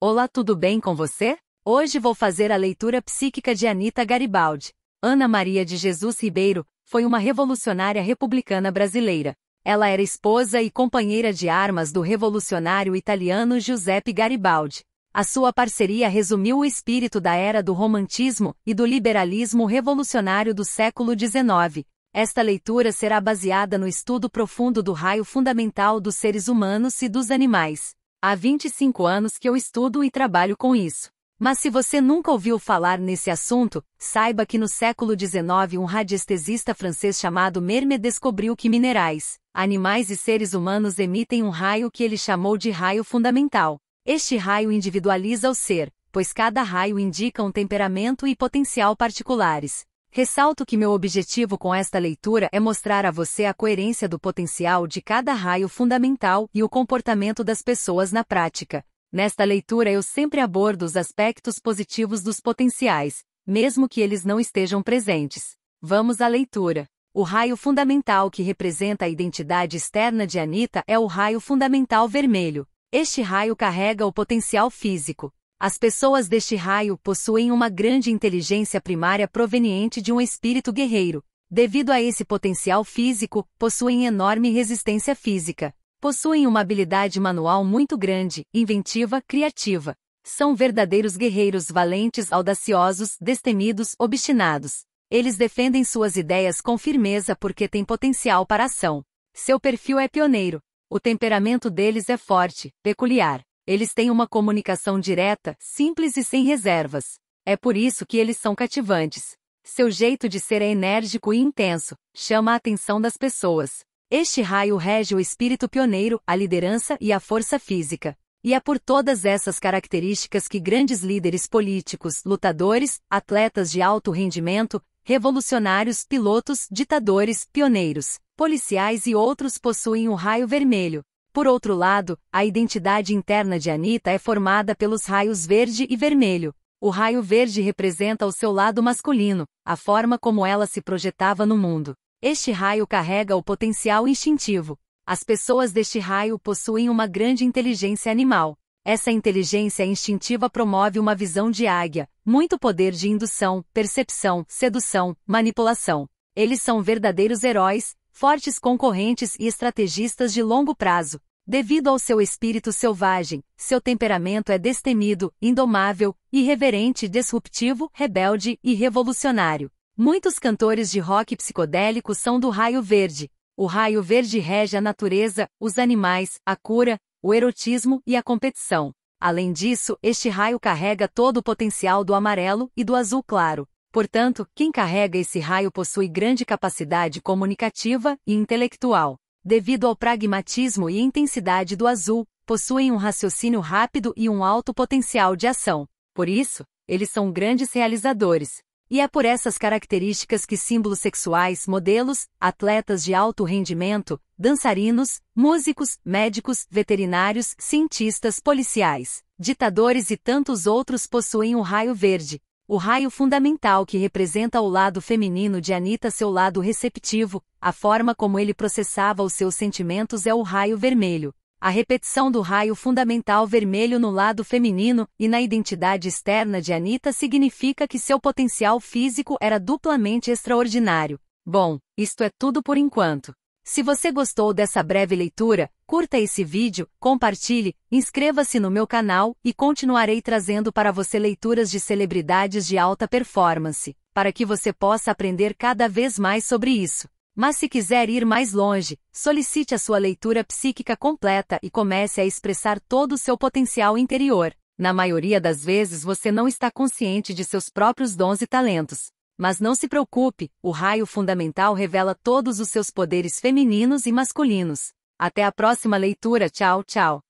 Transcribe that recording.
Olá, tudo bem com você? Hoje vou fazer a leitura psíquica de Anita Garibaldi. Ana Maria de Jesus Ribeiro foi uma revolucionária republicana brasileira. Ela era esposa e companheira de armas do revolucionário italiano Giuseppe Garibaldi. A sua parceria resumiu o espírito da era do romantismo e do liberalismo revolucionário do século XIX. Esta leitura será baseada no estudo profundo do raio fundamental dos seres humanos e dos animais. Há 25 anos que eu estudo e trabalho com isso. Mas se você nunca ouviu falar nesse assunto, saiba que no século XIX um radiestesista francês chamado Merme descobriu que minerais, animais e seres humanos emitem um raio que ele chamou de raio fundamental. Este raio individualiza o ser, pois cada raio indica um temperamento e potencial particulares. Ressalto que meu objetivo com esta leitura é mostrar a você a coerência do potencial de cada raio fundamental e o comportamento das pessoas na prática. Nesta leitura eu sempre abordo os aspectos positivos dos potenciais, mesmo que eles não estejam presentes. Vamos à leitura. O raio fundamental que representa a identidade externa de Anita é o raio fundamental vermelho. Este raio carrega o potencial físico, as pessoas deste raio possuem uma grande inteligência primária proveniente de um espírito guerreiro. Devido a esse potencial físico, possuem enorme resistência física. Possuem uma habilidade manual muito grande, inventiva, criativa. São verdadeiros guerreiros valentes, audaciosos, destemidos, obstinados. Eles defendem suas ideias com firmeza porque têm potencial para ação. Seu perfil é pioneiro. O temperamento deles é forte, peculiar. Eles têm uma comunicação direta, simples e sem reservas. É por isso que eles são cativantes. Seu jeito de ser é enérgico e intenso, chama a atenção das pessoas. Este raio rege o espírito pioneiro, a liderança e a força física. E é por todas essas características que grandes líderes políticos, lutadores, atletas de alto rendimento, revolucionários, pilotos, ditadores, pioneiros, policiais e outros possuem o raio vermelho, por outro lado, a identidade interna de Anita é formada pelos raios verde e vermelho. O raio verde representa o seu lado masculino, a forma como ela se projetava no mundo. Este raio carrega o potencial instintivo. As pessoas deste raio possuem uma grande inteligência animal. Essa inteligência instintiva promove uma visão de águia, muito poder de indução, percepção, sedução, manipulação. Eles são verdadeiros heróis, fortes concorrentes e estrategistas de longo prazo. Devido ao seu espírito selvagem, seu temperamento é destemido, indomável, irreverente, disruptivo, rebelde e revolucionário. Muitos cantores de rock psicodélico são do raio verde. O raio verde rege a natureza, os animais, a cura, o erotismo e a competição. Além disso, este raio carrega todo o potencial do amarelo e do azul claro. Portanto, quem carrega esse raio possui grande capacidade comunicativa e intelectual devido ao pragmatismo e intensidade do azul, possuem um raciocínio rápido e um alto potencial de ação. Por isso, eles são grandes realizadores. E é por essas características que símbolos sexuais, modelos, atletas de alto rendimento, dançarinos, músicos, médicos, veterinários, cientistas, policiais, ditadores e tantos outros possuem o um raio verde, o raio fundamental que representa o lado feminino de Anita, seu lado receptivo, a forma como ele processava os seus sentimentos é o raio vermelho. A repetição do raio fundamental vermelho no lado feminino e na identidade externa de Anita significa que seu potencial físico era duplamente extraordinário. Bom, isto é tudo por enquanto. Se você gostou dessa breve leitura, curta esse vídeo, compartilhe, inscreva-se no meu canal e continuarei trazendo para você leituras de celebridades de alta performance, para que você possa aprender cada vez mais sobre isso. Mas se quiser ir mais longe, solicite a sua leitura psíquica completa e comece a expressar todo o seu potencial interior. Na maioria das vezes você não está consciente de seus próprios dons e talentos. Mas não se preocupe, o raio fundamental revela todos os seus poderes femininos e masculinos. Até a próxima leitura, tchau, tchau.